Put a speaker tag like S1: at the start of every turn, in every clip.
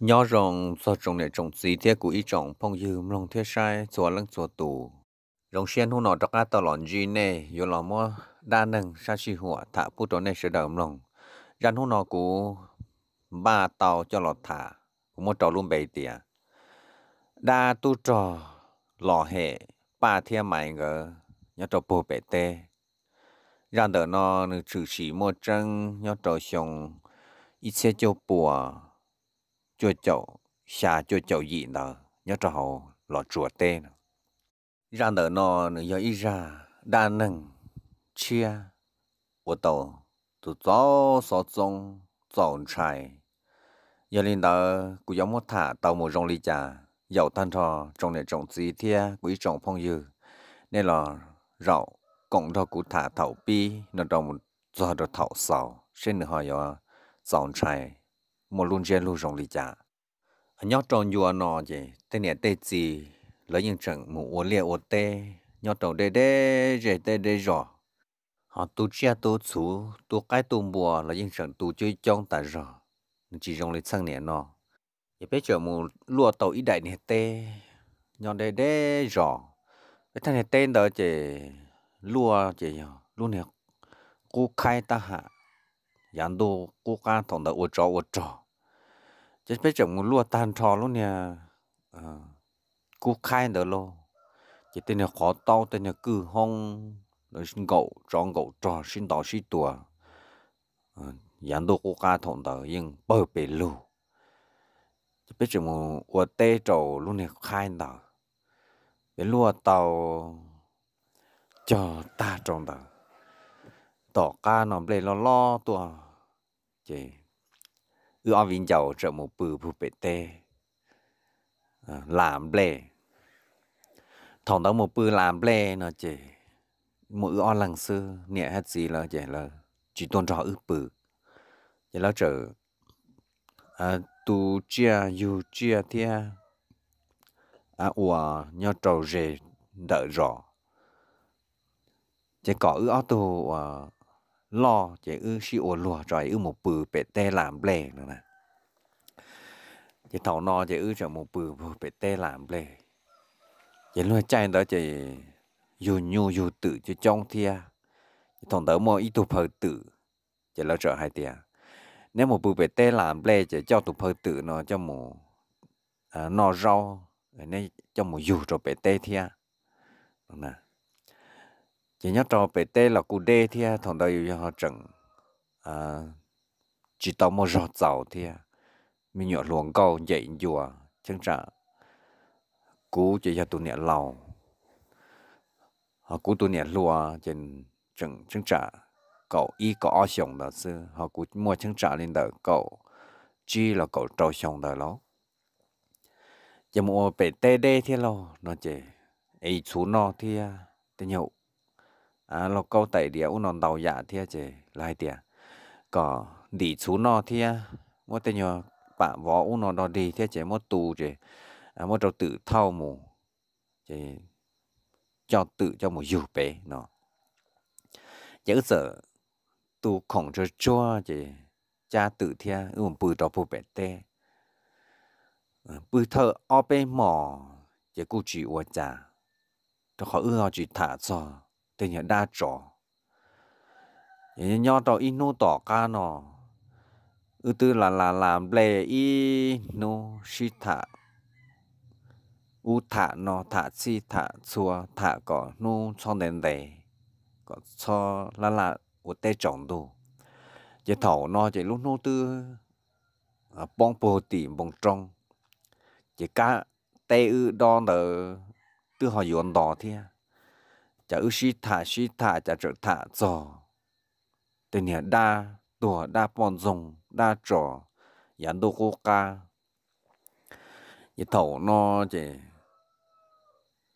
S1: nhỏ rộng cho trồng này trồng gì thế của ý trồng phong dư mong thế sai chùa lăng chùa tù rồng xiên hôn nọ đọc á tàu lòn gì nè yo lò mò đa nâng sa chi hùa thả bút trốn này sửa đầm lòng rắn hôn nọ của ba tàu cho lọt thả cũng một trò luôn bày tỉa đa tu trò lò hệ ba thiên mày ngờ nhớ trò bồ bể tê ra đỡ nọ nữ trừ chỉ một trăng nhớ trò xong ít xe cho bùa chua chậu xà chua chậu dị nọ nhớ cho họ lọ chùa tê nọ ra nợ nó nửa giờ ít ra đa năng chia của tàu từ gió gió trông giòn trái giờ lên đó cũng giống một thả tàu một rong ly trà dầu than thò trong này trồng gì thia quý trồng phong dư nên là rậu cộng đó cũng thả thảo bi nó trong một do đó thảo sầu trên nửa họ giờ giòn trái một luôn trên luôn rồng lì chả nhóc tròn dùa nọ gì tên nè tê gì lấy những trận mù uốn liệt uốn tê nhóc tròn đê đê rể tê đê rõ họ tu chia tu chú tu cái tu bùa là những trận tu chơi trong tại rõ chỉ rồng lì sang nè nọ giờ bây giờ mù lùa tàu ít đại nè tê nhóc đê đê rõ cái thằng này tên đó chỉ lùa chỉ lùa nè cú khai ta hạ yàn đồ cố ca thằng đó ủa trò ủa trò chứ bây giờ muốn lúa tan trò luôn ờ, nè cố khai đó lo chỉ tên là khó tao tên là cứ hong rồi xin gậu trò gậu trò xin đó xin tua yàn đồ cố ca thằng đó nhưng bờ bể lù chỉ bây giờ muốn ủa tê trò luôn nè khai đó để lúa tàu cho ta trồng đó tỏ ca nó lệ lo lo tua chị ư ao vinh giàu trợ một bự bự bể tê ờ, làm lệ thằng đó một bự làm lệ nó chị một ư ao lằng sư nhẹ hết gì là chị là chỉ tôn trò ư bự chị là trợ à tu chia yu chia thia à ủa nhau trầu rề đợi rõ chỉ có ư ao tu lo chỉ ư si ổ lùa rồi ư một bự bể tê làm bể nữa nè chỉ thầu no chỉ ư cho một bự bể tê làm bể chỉ luôn chạy đó chỉ dù nhu dù tử chỉ trong thia chỉ thằng đó mò ít tụ phơi tử chỉ lo trở hai tia nếu một bự bể tê làm bể chỉ cho tụ phơi tử nó cho một à, nó rau nên cho một dù cho bể tê thia nè chỉ nhớ trò bể tê là cụ đê thì à, thằng đó yêu à, họ chẳng à chỉ tao một rọt dầu thì à, mình nhỏ luồng câu dậy chùa chẳng trả cú chỉ cho tụi nè lầu họ cú tụi nè lùa trên chẳng chẳng trả cậu y có ao sống đó sư họ cú mua chẳng trả lên đời cậu chi là cậu trâu sống đời đó giờ mua bể tê đê thì lo nó chỉ ấy chú nó thì thì nhậu à lộc câu tẩy địa u non đầu dạ thia chè lai địa có đi chú nó thia một tên nhỏ bạn võ u non đó đi thia chè một tù chè à một tự thao mù chè cho tự cho một dù bé nó chữ sợ tu khổng cho cho chè cha tự thia một bự trò bự bé tê bự thợ ao bê mỏ chè cụ chỉ uo cha cho họ ưa họ chỉ thả cho thì nhà đa trò nhỏ trò ít nô tỏ ca nó ư tư là là làm lề ít nô shi thả u thả nó thả chi thả chùa thả cỏ nô cho nền đề có cho là là u tê trọng đồ chỉ thầu nó chỉ lúc nô tư à, bong bồ tỉ bong trong chỉ cá tê ư đo nở tư hỏi dọn đỏ thế chả ư xí thả xí thả chả trở thả giò tên nhà đa tùa đa bọn dùng đa trò yán đô cô ca như thầu nó chè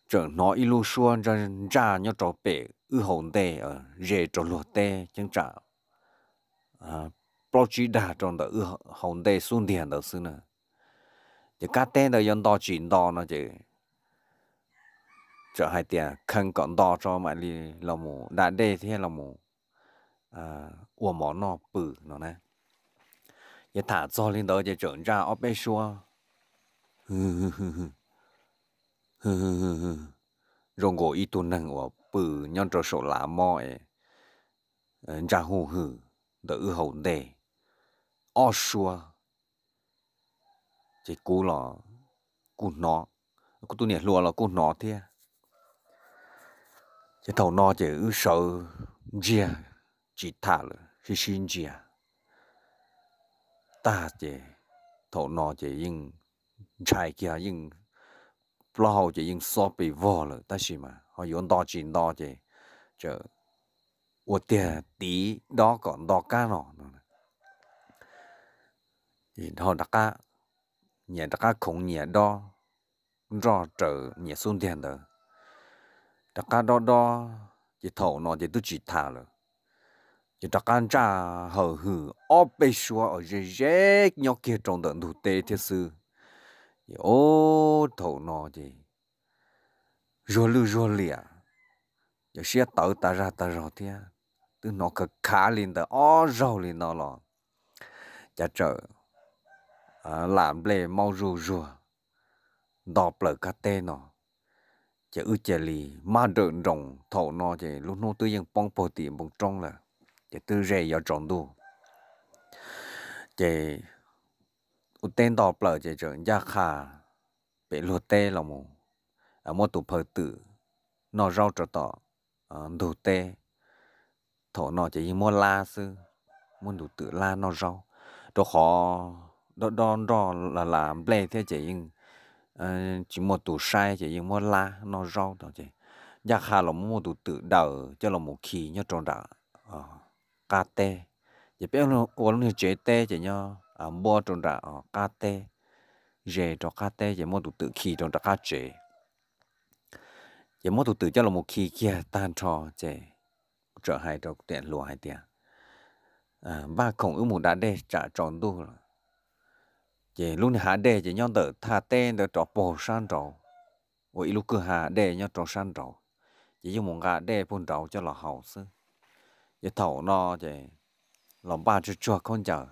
S1: trở nó y lu xuân ra ra nhớ trò bể ư hồn tê ở rề trò lùa tê chẳng trả à bao chi đà trong đó ư hồn tê xuống tiền đó xưa nè chỉ cá tê đó yón đo chín đo nó chứ chợ hai tiền khăn còn đo cho mà đi lòng mù đã đê thế lòng mù à ủa mỏ nó bự nó nè giờ thả cho lên đó giờ trưởng ra ở bên xua rồi ngồi ít tuần năng của bự nhon trò sổ lá mỏi ờ, ra hồ hử đỡ hậu đề o xua chỉ cú lò cú nó cú tu nè lùa là cú nó thế chỉ thầu nó chỉ ư sợ chia chỉ thả là chỉ xin chia ta chỉ thầu nó chỉ nhưng chạy kia nhưng lo chỉ nhưng so bị vò là ta xí mà họ yến đo chỉ đo chỉ chờ ủa tiền tí đó còn đo cá nọ thì họ đặt cá nhà đặt cá khủng nhà đo rõ trở nhà xuống tiền đó đặc cá đó đó chỉ thổ nó chỉ tôi chỉ thả rồi chỉ đặc cá cha hở hử ở bề xua ở dưới dưới nhau kia trong đợt đủ tệ thiết sư chỉ ô thầu nó chỉ rồi lưu rồi lìa giờ xe tàu ta ra ta rồi thế từ nó cái khá lên tới ó rau lên nó lo chả trở à, làm lề mau rùa rùa đọc lỡ cái tên nó chỉ ư chả lì mà đợn rồng thầu nó chả lúc nó tư dân bông bò tiền bông trong là chả tư rẻ giờ tròn đu chả u tên đỏ bờ chả tròn gia khà bị lúa tê là mù ở à, một tụ phơi tử nó rau trở tỏ đủ tê thầu nó chỉ mua la sư mua đủ tự la nó rau đó khó đó đó là làm ble thế chả chỉ Ờ, chỉ một tủ sai chỉ dùng một la nó rau đó chỉ giá hà là một tủ tự đầu cho là một khí nhớ tròn đã ờ, cà tê chỉ biết là uống như chế tê chỉ nhớ à ờ, mua tròn đã cà tê rẻ cho cà tê chỉ một tủ tự khí tròn đã cà chế chỉ một tủ tự cho là một khí kia tan trò chỉ trở hai trò tiền lúa hai tiền và không ưu một đã đây trả tròn đủ rồi chỉ luôn này hạ đề chỉ nhau đỡ thà tên đỡ trọ bồ san trọ vậy lúc cứ hạ đề nhau trọ san trọ chỉ dùng một gà đề phun trọ cho là hậu sư chỉ thầu no chỉ làm ba chưa cho con chờ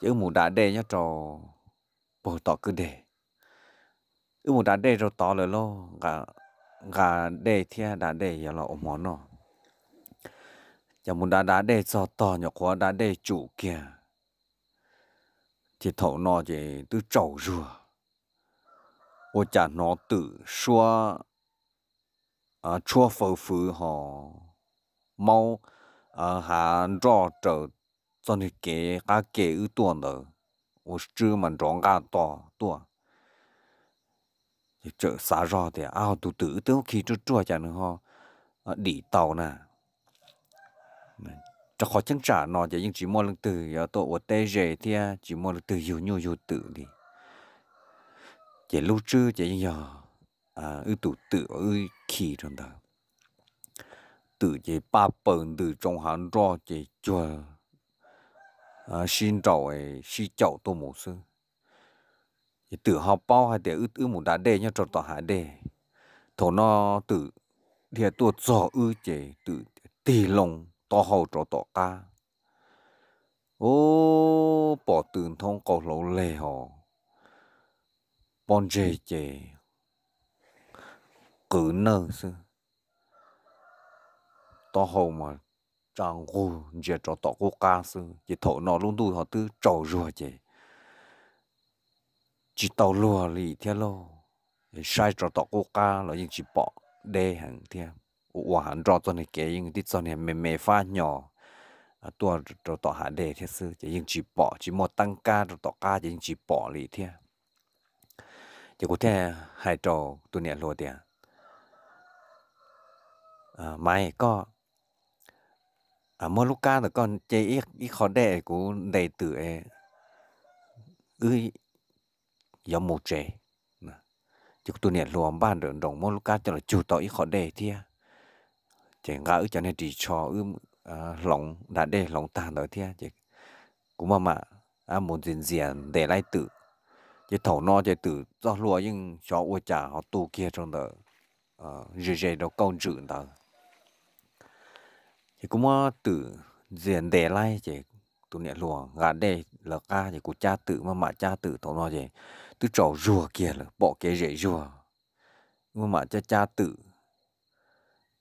S1: chỉ một đã đề nhau trọ bồ tọ cứ đề ư một đã đề rồi tọ rồi lo gà gà đề thia đã đề giờ là ôm món nó chẳng muốn đã đã đề cho tọ nhỏ quá đã đề chủ kia thì thầu nó chỉ tự trầu rùa ô chả nó tự xua à, chua phở phứ họ mau à, hà rõ trở cho nên kể cả kể ư tuần đó ô chứ mà rõ ngã to tuần thì chợ xả rõ thì ao tụ tử tới khi cho chua chả nữa họ à, đi tàu nè cho khó trả nó giờ nhưng chỉ mua lần từ giờ tổ ở tê rể thì à, chỉ mua lần từ nhiều nhiều nhiều tự đi chỉ lưu trữ chỉ giờ à ư tự ư kỳ trong đó tự chỉ ba bần từ trong hàng rõ chỉ cho à, xin trầu xin chậu tôi một sư tự học bao hay để ư ư một đá đề nhá trọt tỏ hạ đề thổ nó tự thì tôi rõ ư chỉ tự tì lòng to hầu cho tọ ca ô bỏ tường thông cầu lỗ lề họ bọn dê chê cử nơ sư to hầu mà trang gu dê cho tọ cô ca sư chỉ thổ nó luôn đu họ tư trò rùa chê chỉ tàu lùa lì theo lô sai cho tọ cô ca là những chỉ bỏ đê hàng theo nhỏ, à thế sư, chỉ chỉ chỉ bỏ tăng ca tỏ ca chỉ chỉ bỏ lì thế. thể hai trò này Mai rồi 到 ca 就用去 bỏ 里天，结果天还找多年落点，啊，买个。à mỗi lúc ca là con chơi ít ít khó đẻ của đầy tử ư, ơi gió một trẻ chứ tôi này luôn ban rồi đồng mỗi lúc ca cho là chủ tỏ ít khó đẻ thế chỉ ngỡ cho nên thì cho ưm lòng đã để lòng ta nói thế chỉ cũng mà mà à một diện diện để lại tự chỉ thổ no chỉ tự do lúa nhưng cho ôi trả họ tu kia trong đó rì rì đâu công chữ đó chỉ cũng mà tự diện để lại chỉ tụi nè lúa ngã để là ca chỉ của cha tự mà mà cha tự thổ no chỉ tự trò rùa kia là bỏ cái rễ rùa mà mà cha cha tự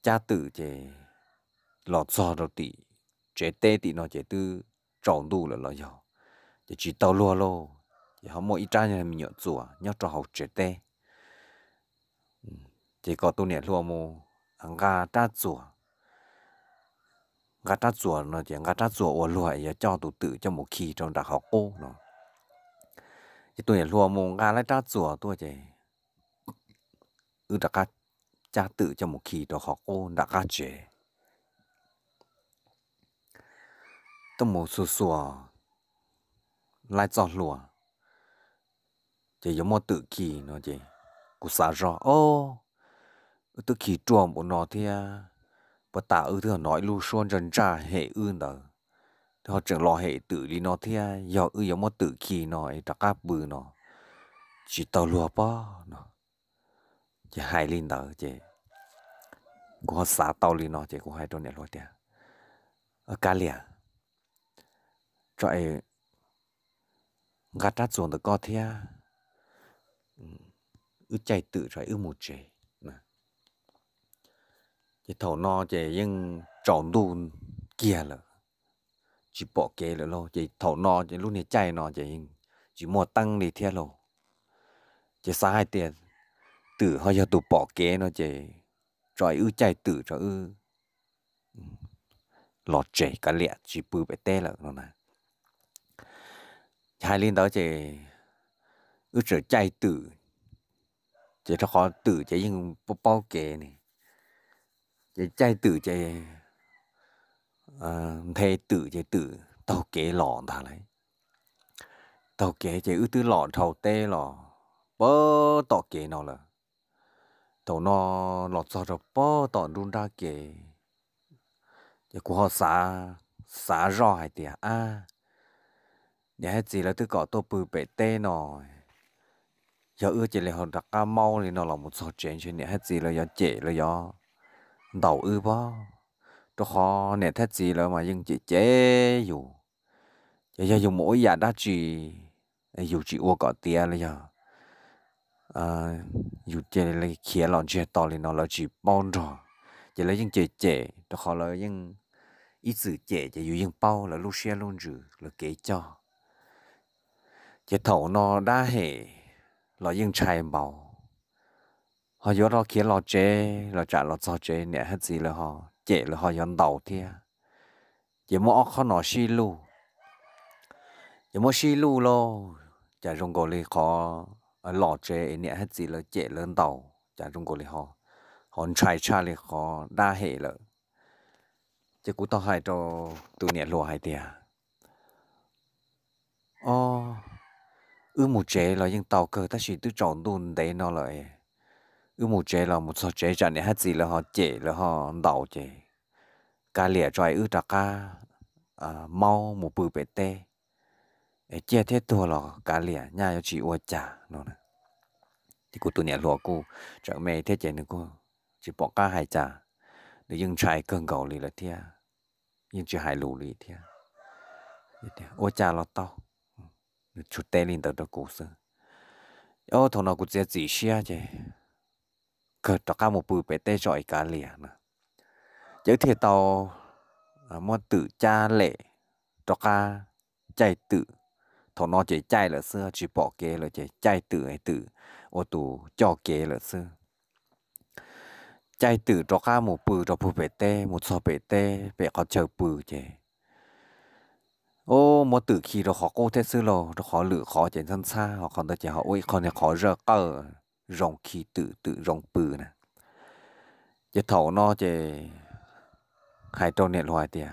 S1: cha tử chế lọt do rồi tị chế tê tị nó chế tư tròn đủ là lo dò chế chỉ tàu lo lo chế họ mỗi cha nhà mình nhận rùa nhọ trò học chế tê chế có tu niệm lúa mù ngà cha rùa ngà cha rùa nó chế ngà cha rùa ủa lúa ấy cho tụ tự cho một khi trong đại học ô nó chế tu niệm lo mù ngà lại cha rùa tu chế ư đặc cách cha tự cho một khi đó họ cô đã ra chế tôi một sù sùa lại cho lùa chỉ giống một tự kỳ nó chỉ cụ xả rõ ô tự kỳ chuồng của nó thì và à, ta ư thưa nói lu xuân rần trà hệ ư đó họ chẳng lo hệ tự đi nó thì giờ à, ư giống một tự kỳ nó ấy cáp bự nó chỉ tàu lùa bao nó chỉ hai linh đó chỉ có xã tàu linh nó chỉ có hai đôi này lo tiền ở cá liền cho ấy gạt ra xuống được có thế ư chạy tự cho ư một chế chỉ thầu nó chỉ nhưng tròn đun kia là chỉ bỏ kia là lo chỉ thầu nó chỉ lúc này chạy nó chỉ chỉ mua tăng thì thế lo chỉ sai tiền tử họ giờ tụ bỏ kế nó chê rồi ư chạy tử cho ư ừ, lọt chê cả lẹ chỉ bự bẹt tê là nó nè hai linh đó chê ư trở chạy tử chê cho khó tử chê nhưng bỏ bỏ kế này chê chạy tử chê à, thê tử chê tử tàu kế lọ thà lấy tàu kế chê ư tư lọ thầu tê lọ bơ tao kế nó là tàu nó lọt gió rồi bó tỏ đun ra kì giờ của họ xả xả rò hay tiệt à nhà hết gì là tôi có tôi bự bể tê nồi giờ ưa chỉ là họ đặt ca mau thì nó là một số chuyện chuyện nhà hết gì là giờ chế là giờ đầu ư bó tôi khó nè hết gì là mà vẫn chị chế dù giờ giờ dùng mỗi giờ đã à, chỉ dù chị uo có tiền là giờ อยู่เจเลยเขียนหลอนเจต่อเลยนอเราจีป้อนรอเจเลยยังเจเจแต่ขอเรายังอิสุ่อเจจะอยู่ยังเป้าแล้วลูเชีย์ลงจือแล้วเกยจอเจเถานอได้เหเรายังชายเบาพอยอเราเขียนหลอเจ เราจะเราจอเจเนี่ยฮัทสีเลยฮอเจเลยฮอย้อนเต่าเทียอย่ามออกข้อหนอชีลูอย่ามอชีลูโลจะรงกเลยขอ ở lò chế nè hết gì là chế lớn tàu chả trung quốc thì họ họ trai trai thì họ đa hệ lợ chứ cũng tao hay cho tụi nè lùa hay tiền à? ờ ư một chế là những tàu cơ ta chỉ tự chọn đun đấy nó lại ư một chế là một số chế chả nè hết gì là họ chế là họ đào chế cá lìa trai ư trà cá à, mau một bự bể tê chia thế tua lò cả lẻ nhà yêu chị ua chả nó nè thì cô tụi nhà lúa cô chợ mẹ thế chị nữa cô chỉ bỏ cá hai chả để dừng chạy cơn gầu lì là thia nhưng chỉ hai lù lì thia ua chả lò tao chút tê lên tới đó cô sơ ô thằng nào cũng dễ gì xia chứ cờ cho cá một bự bé tê giỏi cả lẻ nè giới thiệu tàu mua tự cha lệ cho cá chạy tự thọ nó chạy chạy là xưa chỉ bỏ kế là chạy chạy tự hay tự ô tù cho kế là xưa chạy tự cho cá một bự cho bự bể tê một sò bể tê bể có chờ bự chứ ô một tự khi rồi họ cô thế sư lo rồi họ lựa khó chén thân xa họ còn tới chỉ họ ôi còn nhà khó rờ cơ rồng khi tự tự rồng bự nè chỉ thầu nó chạy hai trâu nẹt loài tiệt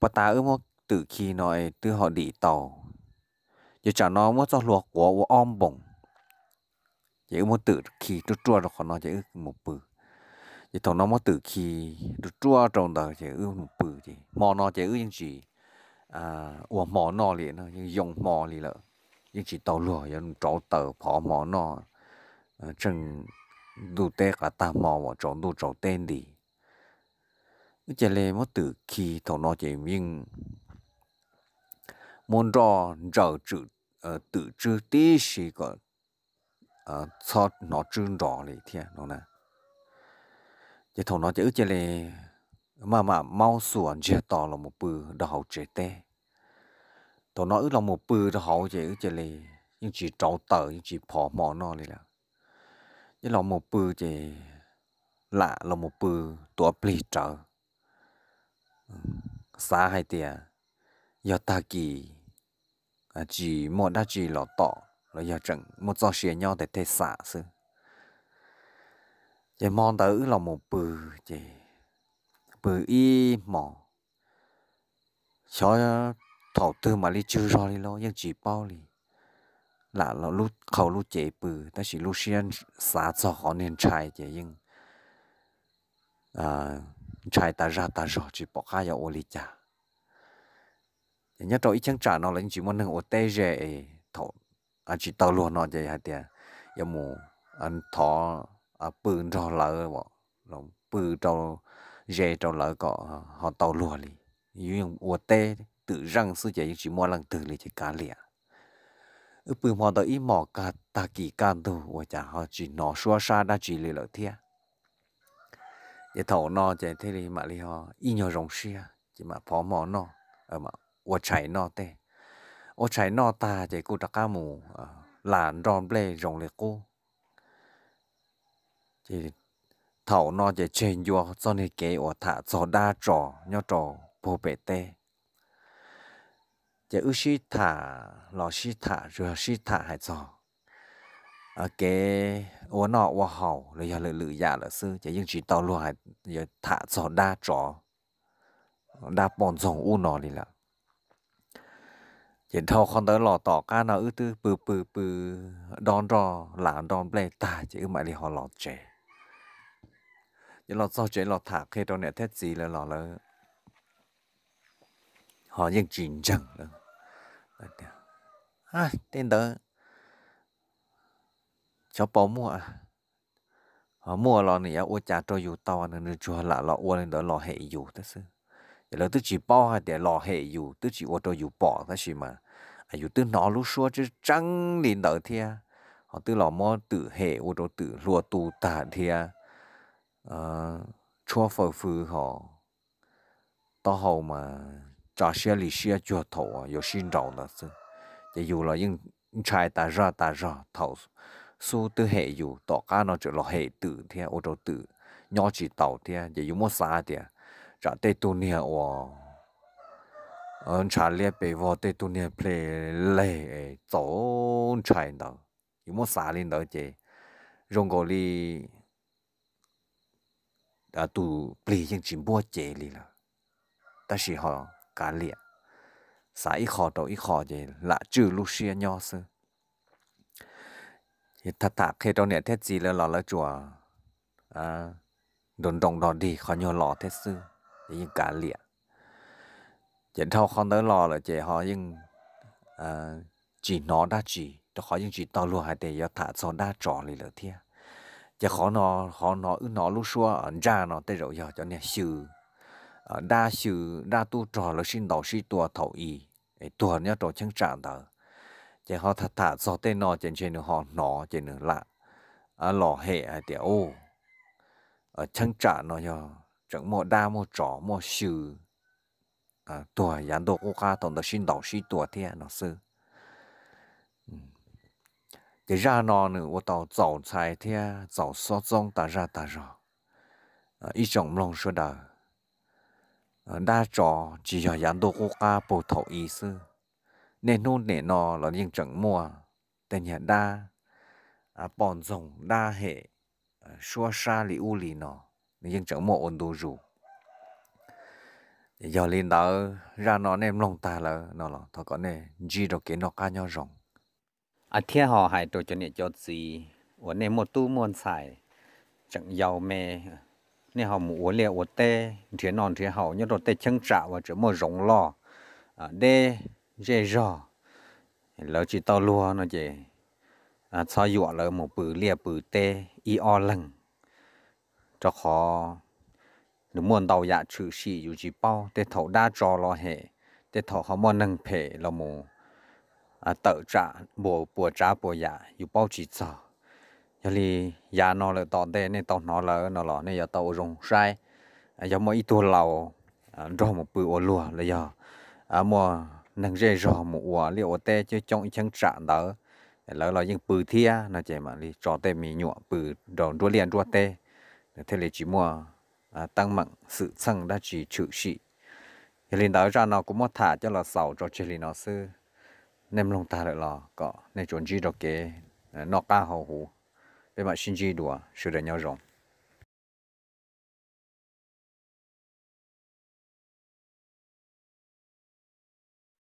S1: bà ta ước mơ tự khi nói từ họ đi tàu giờ chả nó mất cho luộc của của om bổng giờ muốn tự khi trút trua rồi còn nó giờ một bự giờ thằng nó mất tự khi trút trua trong đó giờ một bự thì mò nó giờ những gì à ủa mò nó liền nó dùng mò liền rồi, những gì tàu luộc, những chỗ tờ phỏ mò nó à, chừng đủ tê cả ta mò và trổ đủ trổ tên đi chả lẽ mất tự khi thằng nó chỉ miếng muốn rõ rõ chữ ờ, tự chữ tí xí có ờ, cho nó chữ rõ lại thế nó nè chỉ thằng nó chữ chỉ là mà mà mau xuồng chỉ tỏ là một bự đó hậu chế tê thằng nó là một bự đó hậu chỉ chỉ là nhưng chỉ trâu tờ nhưng chỉ phò mỏ nó này là nhưng là một bự chỉ lạ là một bự tua bì trở xa hai tiền giờ ta kỳ chỉ một đã chỉ lọ tọ là giờ chẳng một do xìa nhau để thế xả sư giờ mong tới là một bự chỉ bự y mỏ cho thầu tư mà đi chưa rồi đi lo nhưng chỉ bao lì, là nó lúc khẩu lúc chế bự ta chỉ lúc xuyên xả cho họ nên chạy chỉ nhưng à chạy ta ra ta rồi chỉ bỏ cái giờ ô lý cha nhớ trâu ít chẳng trả nó là chỉ muốn nâng ô tê rẻ thọ à chỉ tàu luôn nó vậy hả tiệt giờ mù anh thọ à bự trâu lỡ bỏ nó bự trâu rẻ trâu lỡ có à, họ tàu luôn đi dùng ô tê tự răng sư chỉ chỉ mua lần từ lấy chỉ cá lẻ ư bự họ tới mỏ mò ta kỳ can tu và chả họ chỉ nó xua xa đã chỉ lì lỡ thiệt vậy thầu nó chạy thế thì mà li họ ít nhiều rồng xia chỉ mà phó mỏ nó ở ờ, mà 我才那的，我才那大这个大家母啊，懒装备容易过，这头那这钱药做你给我他做大招，要招不白的。这有时他老师他热时他还早，啊给我那我好了要了了呀了是，这应是道路还要他早大招，大帮助我那里了。chỉ thâu con tới lò tỏ ca nào ư tư bự bự bự đòn rò là đòn ple ta chỉ mãi đi họ lò trẻ chỉ lò sao chế lò thả khi đó nè thét gì là lò là họ nhưng chỉnh chẳng đó à tên đó cháu bỏ mua à họ mua lò này ô cha cho dù to nên chùa lạ lò ô lên đó lò hệ dù tất sự mà à dù tư nó lúc xưa chứ trắng đi đỡ thia họ tư lò mò tự hệ ô đồ tự lùa tù tả thia à ờ, chua phở phư họ to hầu mà cho xe lì xe chùa thổ à dù xin rầu nữa chứ để dù là những trai ta ra ta ra thầu su tư hệ dù tỏ cá nó chỉ là hệ tự thia ô đồ tự nhỏ chỉ tàu thia để dù mua xa thia trả tê tu nia wow à, ông trả liệt bị vô tê tu niệm ple lệ tổng chạy đó nhưng mà xả lên đó chứ rong gọi đi đã tu ple những chuyện bùa chế đi là ta chỉ họ cả liệt xả ít khó đâu ít khó chứ là trừ lúc xưa nhau sư, thì thật thật khi đó nè thế gì là lọ là chùa à đồn đồng đó đi khó nhau lọ thế sư, nhưng cả liệt chẳng thâu không tới lo là chị họ nhưng chỉ nó đã chỉ cho họ nhưng chỉ tao luôn hai để giờ thả cho đã trò này là thế cho họ nó họ nó ư nó lúc xưa ở ờ, ra nó tới rồi giờ cho nên sự đa sự đa tu trò là sinh đầu sinh tua thầu y tua nhớ trò chân trạng đó chỉ họ thả thả cho tên nó trên trên họ nó trên nữa lạ à lò hệ hay tiểu ô ờ, ở chân trạng nó giờ chẳng một đa một trò một sự à tuổi gián quốc gia ca tổng đầu sinh đầu sinh tuổi thế nó sư cái ra nó nữa ô tàu giàu tài thế giàu so dông ta ra ta ra, ý trồng lòng số đời đa trò chỉ cho gián độ quốc gia bổ thổ ý sư nên nôn nể nó là những chẳng mua tên nhà đa à bọn dòng đa hệ xua xa lì u lì nó những chẳng mua ổn đồ rủ giờ lên đó ra nó nem lòng ta là nó là thọ có nè gì đâu cái nó cá nhau rồng à thiên họ hải tôi cho nè cho gì uốn nem một tu muôn xài chẳng giàu mè nên họ mũ uốn liệu uốn tê thiên non thiên hậu như rồi tê chân trả và chỉ một rồng lo, à đê dê rò lỡ chỉ tao lúa nó chỉ à sao dọa lỡ một bự lia bự tê y o lần cho khó nếu muốn đầu dạ chữ sĩ dù chỉ bao để thầu đa cho lo hệ để thầu họ muốn nâng phê là mù à tự trả bùa bùa trả bùa dạ dù bao chỉ sợ giờ thì dạ nó là tọt đây nên tọt nó là nó là nên giờ tàu rồng sai giờ mỗi tuổi lầu rồi một bữa ô lúa là giờ à mua nâng dây rồi một quả liệu tê chứ trong chẳng trả đó lỡ là những bự thia nó chỉ mà đi cho tê mì nhụa bự đồ đua liền đua tê thế là chỉ mua À, tăng mạnh sự sân đã chỉ chữ sĩ linh đó ra nó cũng mất thả cho là sầu cho chỉ linh nó sư nên lòng ta lại là có nên chuẩn gì đó kế à, nó ca hầu hủ bên mặt xin gì đùa sự để nhau rộng